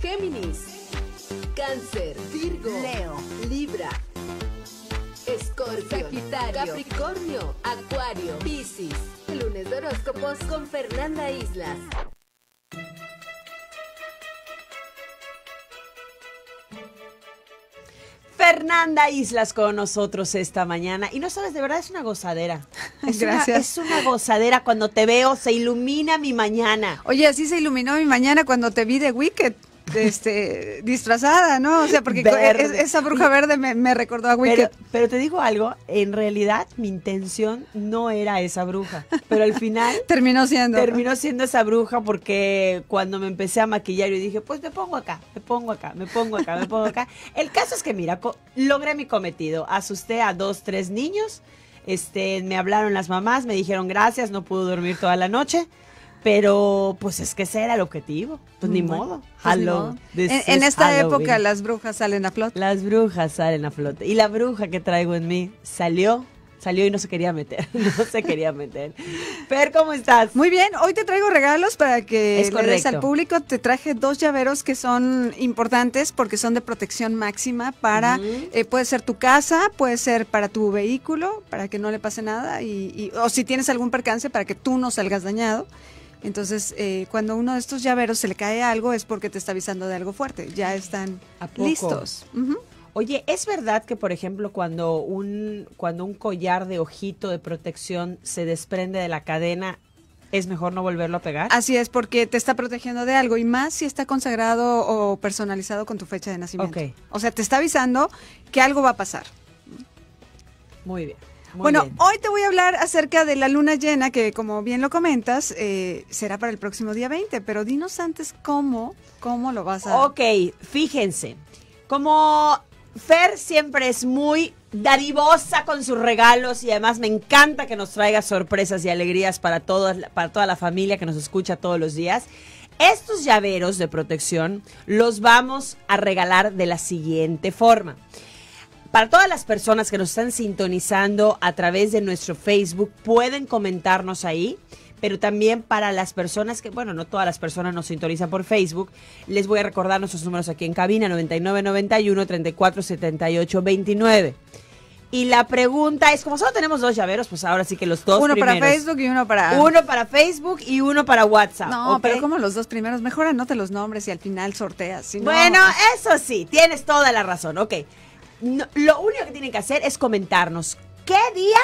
Géminis, Cáncer, Virgo, Leo, Libra, Escorpio, Sagitario, Capricornio, Acuario, Piscis. Lunes de horóscopos con Fernanda Islas. Fernanda Islas con nosotros esta mañana. Y no sabes, de verdad es una gozadera. Gracias. es una gozadera. Cuando te veo, se ilumina mi mañana. Oye, así se iluminó mi mañana cuando te vi de Wicked este, disfrazada, ¿no? O sea, porque e- esa bruja verde me, recordó a Wicked. Pero, te digo algo, en realidad mi intención no era esa bruja, pero al final... terminó siendo. Terminó siendo esa bruja porque cuando me empecé a maquillar yo dije, pues me pongo acá, me pongo acá, me pongo acá, me pongo acá. El caso es que mira, logré mi cometido, asusté a dos, tres niños, este, me hablaron las mamás, me dijeron gracias, no pudo dormir toda la noche. Pero pues es que ese era el objetivo. Pues ni mm, modo. Pues En, esta época las brujas salen a flote. Las brujas salen a flote. Y la bruja que traigo en mí salió. Salió y no se quería meter, no se quería meter. Pero, ¿cómo estás? Muy bien, hoy te traigo regalos para que al público. Te traje dos llaveros que son importantes porque son de protección máxima para, eh, puede ser tu casa, puede ser para tu vehículo, para que no le pase nada, y, y, o si tienes algún percance, para que tú no salgas dañado. Entonces, eh, cuando uno de estos llaveros se le cae algo es porque te está avisando de algo fuerte. Ya están listos. Oye, ¿es verdad que, por ejemplo, cuando un, cuando un collar de ojito de protección se desprende de la cadena, es mejor no volverlo a pegar? Así es, porque te está protegiendo de algo y más si está consagrado o personalizado con tu fecha de nacimiento. O sea, te está avisando que algo va a pasar. Muy bien bueno, hoy te voy a hablar acerca de la luna llena, que como bien lo comentas, eh, será para el próximo día 20, pero dinos antes cómo, cómo lo vas a... Ok, fíjense, como Fer siempre es muy dadivosa con sus regalos y además me encanta que nos traiga sorpresas y alegrías para, para toda la familia que nos escucha todos los días. Estos llaveros de protección los vamos a regalar de la siguiente forma. Para todas las personas que nos están sintonizando a través de nuestro Facebook, pueden comentarnos ahí. Pero también para las personas que, bueno, no todas las personas nos sintonizan por Facebook, les voy a recordar nuestros números aquí en cabina 9991 347829. 29 Y la pregunta es, como solo tenemos dos llaveros, pues ahora sí que los dos uno para Facebook y uno para... Uno para Facebook y uno para WhatsApp. No, pero como los dos primeros, mejor anote los nombres y al final sorteas. Bueno, eso sí, tienes toda la razón, ok lo único que tienen que hacer es comentarnos qué día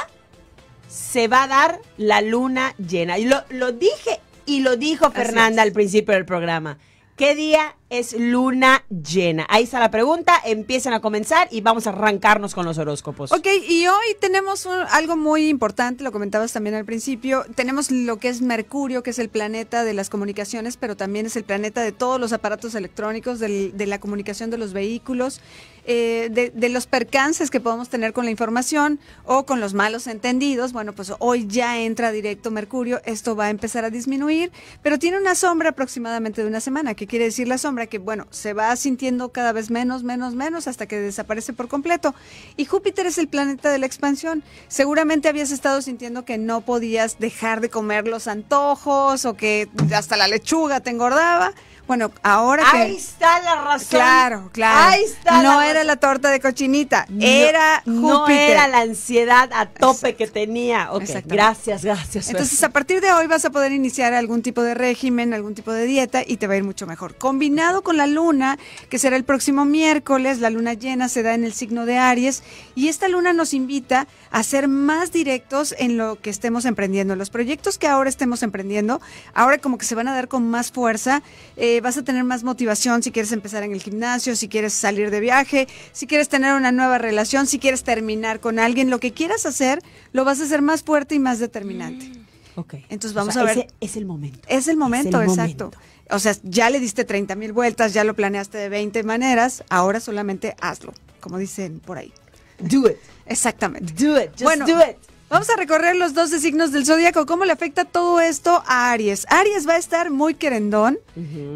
se va a dar la luna llena. Y lo dije y lo dijo Fernanda al principio del programa. ¿Qué día es luna llena? Ahí está la pregunta. Empiecen a comenzar y vamos a arrancarnos con los horóscopos. Ok, y hoy tenemos algo muy importante, lo comentabas también al principio. Tenemos lo que es Mercurio, que es el planeta de las comunicaciones, pero también es el planeta de todos los aparatos electrónicos, de la comunicación de los vehículos, eh, de, los percances que podemos tener con la información o con los malos entendidos. Bueno, pues hoy ya entra directo Mercurio. Esto va a empezar a disminuir, pero tiene una sombra aproximadamente de una semana que quiere decir la sombra, que bueno, se va sintiendo cada vez menos, menos, menos hasta que desaparece por completo. Y Júpiter es el planeta de la expansión. Seguramente habías estado sintiendo que no podías dejar de comer los antojos o que hasta la lechuga te engordaba. Bueno, ahora Ahí está la razón. Claro, claro. Ahí está No era la torta de cochinita, era Júpiter. No era la ansiedad a tope que tenía. Ok, gracias, gracias. Entonces, a partir de hoy vas a poder iniciar algún tipo de régimen, algún tipo de dieta y te va a ir mucho mejor. Combinado con la luna, que será el próximo miércoles, la luna llena se da en el signo de Aries y esta luna nos invita a ser más directos en lo que estemos emprendiendo, los proyectos que ahora estemos emprendiendo, ahora como que se van a dar con más fuerza. Eh, vas a tener más motivación si quieres empezar en el gimnasio, si quieres salir de viaje, si quieres tener una nueva relación, si quieres terminar con alguien, lo que quieras hacer, lo vas a hacer más fuerte y más determinante. Mm. Ok. Entonces vamos a ver. es el momento. Es el momento, exacto. O sea, ya le diste 30 mil vueltas, ya lo planeaste de 20 maneras, ahora solamente hazlo, como dicen por ahí. Do it. Exactamente. Do it. Just do it. Vamos a recorrer los 12 signos del zodiaco. ¿Cómo le afecta todo esto a Aries? Aries va a estar muy querendón,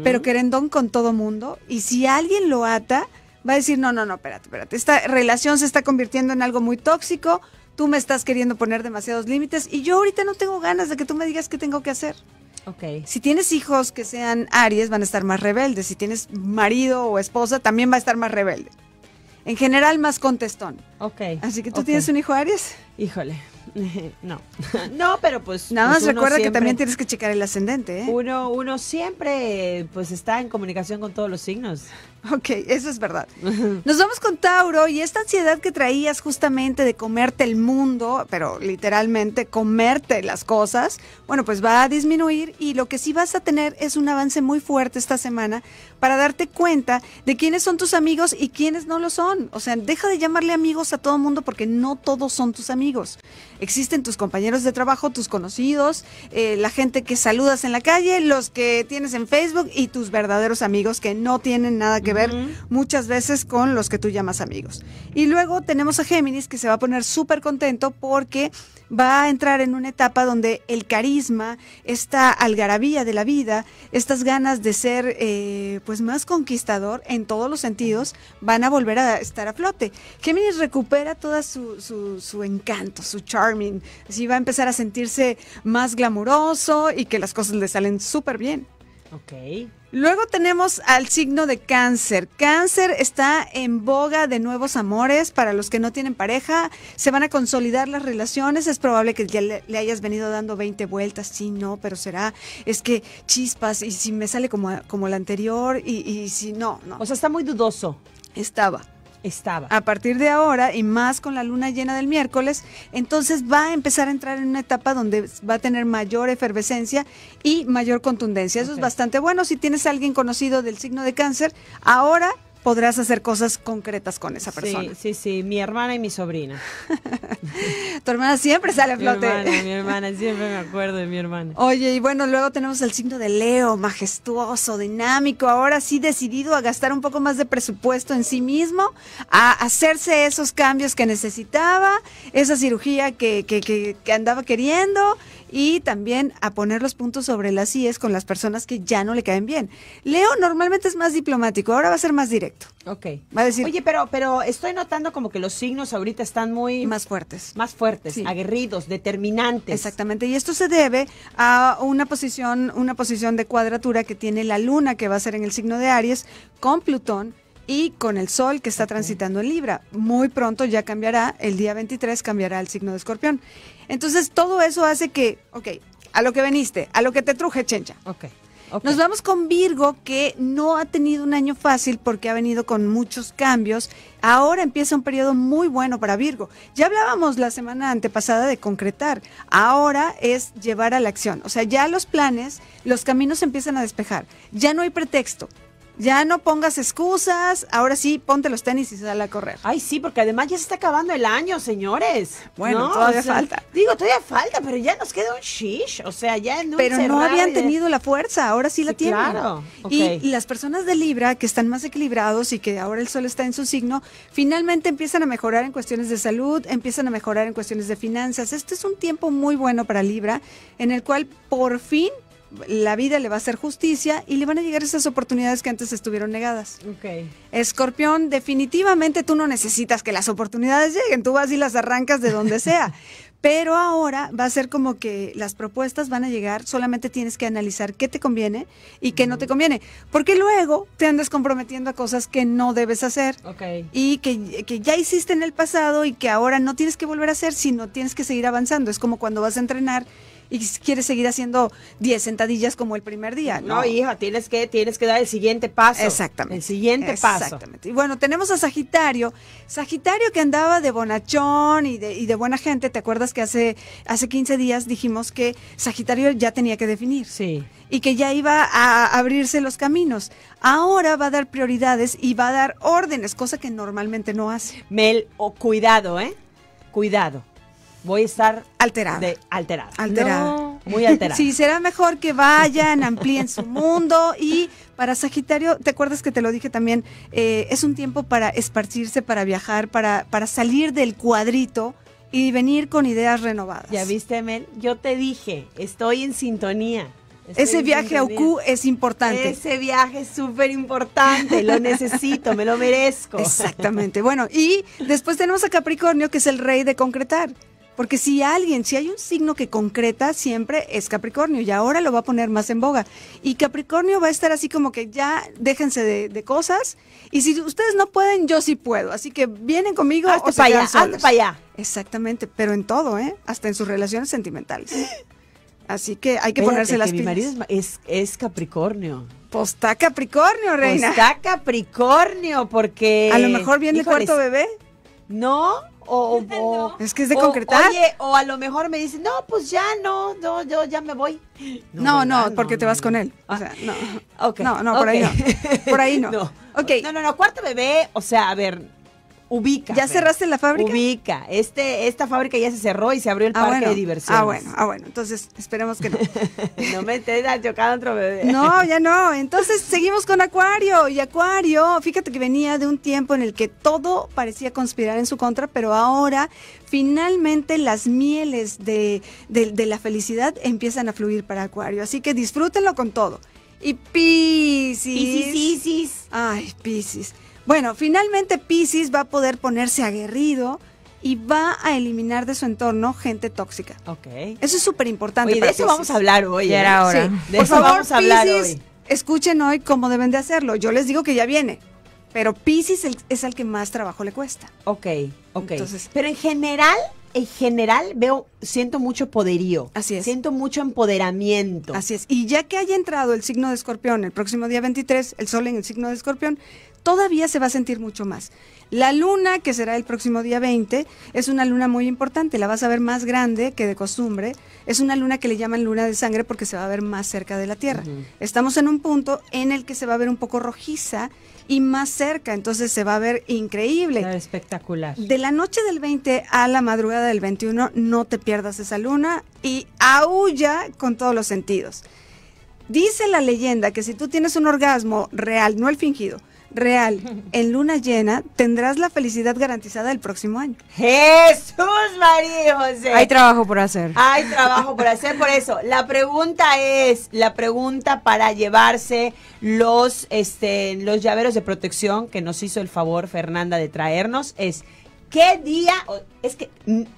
pero querendón con todo mundo. Y si alguien lo ata, va a decir: No, no, no, espérate, espérate. Esta relación se está convirtiendo en algo muy tóxico. Tú me estás queriendo poner demasiados límites y yo ahorita no tengo ganas de que tú me digas qué tengo que hacer. Okay. Si tienes hijos que sean Aries, van a estar más rebeldes. Si tienes marido o esposa, también va a estar más rebelde. En general, más contestón. Ok. Así que tú tienes un hijo Aries. Híjole. no. no, pero pues. Nada pues más recuerda que también tienes que checar el ascendente, ¿eh? Uno, uno siempre, pues, está en comunicación con todos los signos. Ok, eso es verdad. Nos vamos con Tauro y esta ansiedad que traías justamente de comerte el mundo, pero literalmente comerte las cosas, bueno, pues va a disminuir y lo que sí vas a tener es un avance muy fuerte esta semana para darte cuenta de quiénes son tus amigos y quiénes no lo son. O sea, deja de llamarle amigos a todo mundo porque no todos son tus amigos. Existen tus compañeros de trabajo, tus conocidos, eh, la gente que saludas en la calle, los que tienes en Facebook y tus verdaderos amigos que no tienen nada que ver muchas veces con los que tú llamas amigos. Y luego tenemos a Géminis que se va a poner súper contento porque va a entrar en una etapa donde el carisma, esta algarabía de la vida, estas ganas de ser eh, pues más conquistador en todos los sentidos van a volver a estar a flote. Géminis recupera toda su, su, su encanto, su charming, así va a empezar a sentirse más glamuroso y que las cosas le salen súper bien. Ok. Luego tenemos al signo de cáncer. Cáncer está en boga de nuevos amores para los que no tienen pareja. Se van a consolidar las relaciones. Es probable que ya le, hayas venido dando 20 vueltas. Sí, no, pero será. Es que chispas. Y si me sale como, como la anterior. Y, y si no, no. O sea, está muy dudoso. Estaba estaba. A partir de ahora y más con la luna llena del miércoles, entonces va a empezar a entrar en una etapa donde va a tener mayor efervescencia y mayor contundencia. Eso es bastante bueno. Si tienes a alguien conocido del signo de cáncer, ahora podrás hacer cosas concretas con esa persona. Sí, sí, sí, mi hermana y mi sobrina. tu hermana siempre sale a flote. Mi hermana, mi hermana, siempre me acuerdo de mi hermana. Oye, y bueno, luego tenemos el signo de Leo, majestuoso, dinámico, ahora sí decidido a gastar un poco más de presupuesto en sí mismo, a hacerse esos cambios que necesitaba, esa cirugía que, que, que andaba queriendo y también a poner los puntos sobre las IES con las personas que ya no le caen bien. Leo normalmente es más diplomático, ahora va a ser más directo. Ok. Va a decir. Oye, pero, pero estoy notando como que los signos ahorita están muy. Más fuertes. Más fuertes, aguerridos, determinantes. Exactamente. Y esto se debe a una posición, una posición de cuadratura que tiene la luna, que va a ser en el signo de Aries, con Plutón y con el sol que está transitando en Libra. Muy pronto ya cambiará, el día 23 cambiará el signo de Escorpión. Entonces todo eso hace que, ok, a lo que veniste, a lo que te truje, chencha. Ok. Nos vamos con Virgo, que no ha tenido un año fácil porque ha venido con muchos cambios. Ahora empieza un periodo muy bueno para Virgo. Ya hablábamos la semana antepasada de concretar. Ahora es llevar a la acción. O sea, ya los planes, los caminos empiezan a despejar. Ya no hay pretexto. Ya no pongas excusas, ahora sí ponte los tenis y sal a correr. Ay, sí, porque además ya se está acabando el año, señores. Bueno, todavía falta. Digo, todavía falta, pero ya nos queda un shish, o sea, ya en un Pero no habían tenido la fuerza, ahora sí la tienen. Claro. y las personas de Libra que están más equilibrados y que ahora el sol está en su signo, finalmente empiezan a mejorar en cuestiones de salud, empiezan a mejorar en cuestiones de finanzas. Este es un tiempo muy bueno para Libra en el cual por fin la vida le va a hacer justicia y le van a llegar esas oportunidades que antes estuvieron negadas. Escorpión, definitivamente tú no necesitas que las oportunidades lleguen, tú vas y las arrancas de donde sea. Pero ahora va a ser como que las propuestas van a llegar, solamente tienes que analizar qué te conviene y qué no te conviene, porque luego te andas comprometiendo a cosas que no debes hacer y que, que ya hiciste en el pasado y que ahora no tienes que volver a hacer, sino tienes que seguir avanzando. Es como cuando vas a entrenar y quieres seguir haciendo 10 sentadillas como el primer día. No, no hija, tienes que, tienes que dar el siguiente paso. Exactamente. El siguiente paso. Exactamente. Y bueno, tenemos a Sagitario. Sagitario que andaba de bonachón y de, buena gente. ¿Te acuerdas que hace, hace 15 días dijimos que Sagitario ya tenía que definir? Sí. Y que ya iba a abrirse los caminos. Ahora va a dar prioridades y va a dar órdenes, cosa que normalmente no hace. Mel, o oh, cuidado, ¿eh? Cuidado voy a estar Alterado. De, alterada. muy alterada. sí, será mejor que vayan, amplíen su mundo y para Sagitario, ¿te acuerdas que te lo dije también? Eh, es un tiempo para esparcirse, para viajar, para, para salir del cuadrito y venir con ideas renovadas. Ya viste, Mel, yo te dije, estoy en sintonía. Ese viaje a UQ es importante. Ese viaje es súper importante, lo necesito, me lo merezco. Exactamente. Bueno, y después tenemos a Capricornio, que es el rey de concretar. Porque si alguien, si hay un signo que concreta, siempre es Capricornio y ahora lo va a poner más en boga. Y Capricornio va a estar así como que ya déjense de, cosas y si ustedes no pueden, yo sí puedo. Así que vienen conmigo. Hazte para allá, allá. Exactamente, pero en todo, ¿eh? Hasta en sus relaciones sentimentales. Así que hay que ponerse las que Mi marido es, es Capricornio. Pues está Capricornio, pues reina. está Capricornio, porque. A lo mejor viene cuarto bebé. No, o, es que es de concretar. Oye, o a lo mejor me dice no, pues ya no, no yo ya me voy. No, no, porque te vas con él. o ah, sea, no. no, por ahí no. Por ahí No, no, no, cuarto bebé, o sea, a ver, Ubica. ¿Ya cerraste la fábrica? Ubica. Este, esta fábrica ya se cerró y se abrió el ah, parque de diversión. Ah, bueno, ah, bueno. Entonces, esperemos que no. no me chocado otro bebé. No, ya no. Entonces, seguimos con Acuario. Y Acuario, fíjate que venía de un tiempo en el que todo parecía conspirar en su contra, pero ahora finalmente las mieles de, la felicidad empiezan a fluir para Acuario. Así que disfrútenlo con todo. Y Piscis. Piscis. Ay, Piscis. Bueno, finalmente Pisces va a poder ponerse aguerrido y va a eliminar de su entorno gente tóxica. Ok. Eso es súper importante. Y de eso vamos a hablar hoy. ¿eh? era De Por eso favor, vamos a hablar hoy. Escuchen hoy cómo deben de hacerlo. Yo les digo que ya viene. Pero Pisces es el que más trabajo le cuesta. Ok, ok. Entonces, pero en general, en general veo, siento mucho poderío. Así es. Siento mucho empoderamiento. Así es. Y ya que haya entrado el signo de escorpión el próximo día 23, el sol en el signo de escorpión, todavía se va a sentir mucho más. La luna, que será el próximo día 20, es una luna muy importante, la vas a ver más grande que de costumbre. Es una luna que le llaman luna de sangre porque se va a ver más cerca de la Tierra. Estamos en un punto en el que se va a ver un poco rojiza y más cerca, entonces se va a ver increíble. espectacular. De la noche del 20 a la madrugada del 21, no te pierdas esa luna y aúlla con todos los sentidos. Dice la leyenda que si tú tienes un orgasmo real, no el fingido, real en luna llena, tendrás la felicidad garantizada el próximo año. Jesús María José. Hay trabajo por hacer. Hay trabajo por hacer, por eso. La pregunta es, la pregunta para llevarse los, este, los llaveros de protección que nos hizo el favor Fernanda de traernos es... ¿Qué día? Es que,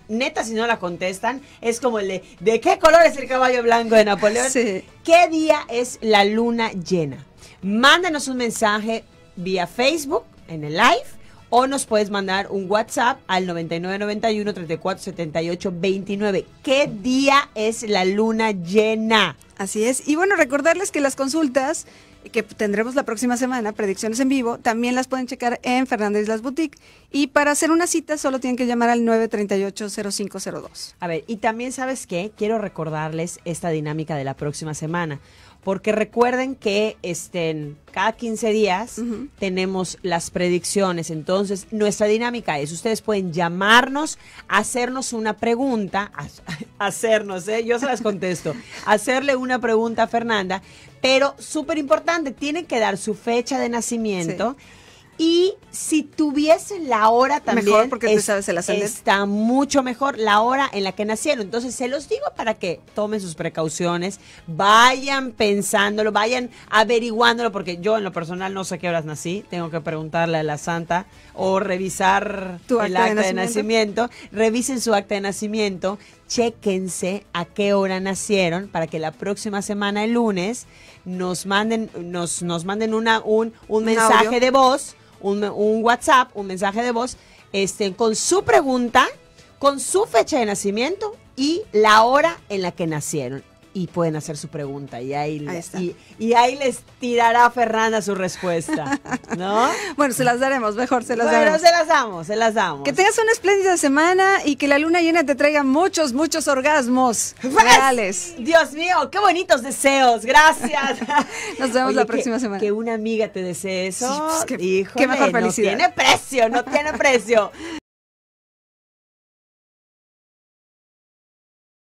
neta, si no la contestan, es como el de, ¿de qué color es el caballo blanco de Napoleón? ¿Qué día es la luna llena? Mándanos un mensaje, vía Facebook en el live o nos puedes mandar un WhatsApp al 9991 3478 29. ¿Qué día es la luna llena? Así es. Y bueno, recordarles que las consultas que tendremos la próxima semana, predicciones en vivo, también las pueden checar en Fernández Las Boutique. Y para hacer una cita solo tienen que llamar al 938-0502. A ver, y también sabes qué, quiero recordarles esta dinámica de la próxima semana porque recuerden que estén cada 15 días tenemos las predicciones. Entonces, nuestra dinámica es, ustedes pueden llamarnos, hacernos una pregunta, hacernos, ¿eh? yo se las contesto, hacerle una pregunta a Fernanda, pero súper importante, tienen que dar su fecha de nacimiento. Y si tuviesen la hora también. Mejor porque tú sabes el Está mucho mejor la hora en la que nacieron. Entonces se los digo para que tomen sus precauciones, vayan pensándolo, vayan averiguándolo, porque yo en lo personal no sé qué horas nací. Tengo que preguntarle a la santa o revisar el acta, de, nacimiento? Revisen su acta de nacimiento chéquense a qué hora nacieron para que la próxima semana, el lunes, nos manden, nos, nos manden una, un, mensaje de voz un, WhatsApp, un mensaje de voz, este, con su pregunta, con su fecha de nacimiento y la hora en la que nacieron y pueden hacer su pregunta y ahí, y, ahí les tirará Fernanda su respuesta, ¿no? bueno, se las daremos, mejor se las bueno, se las damos, se las damos. Que tengas una espléndida semana y que la luna llena te traiga muchos, muchos orgasmos pues, reales. Dios mío, qué bonitos deseos, gracias. Nos vemos la próxima semana. Que una amiga te desee eso, pues, qué mejor felicidad. No tiene precio, no tiene precio.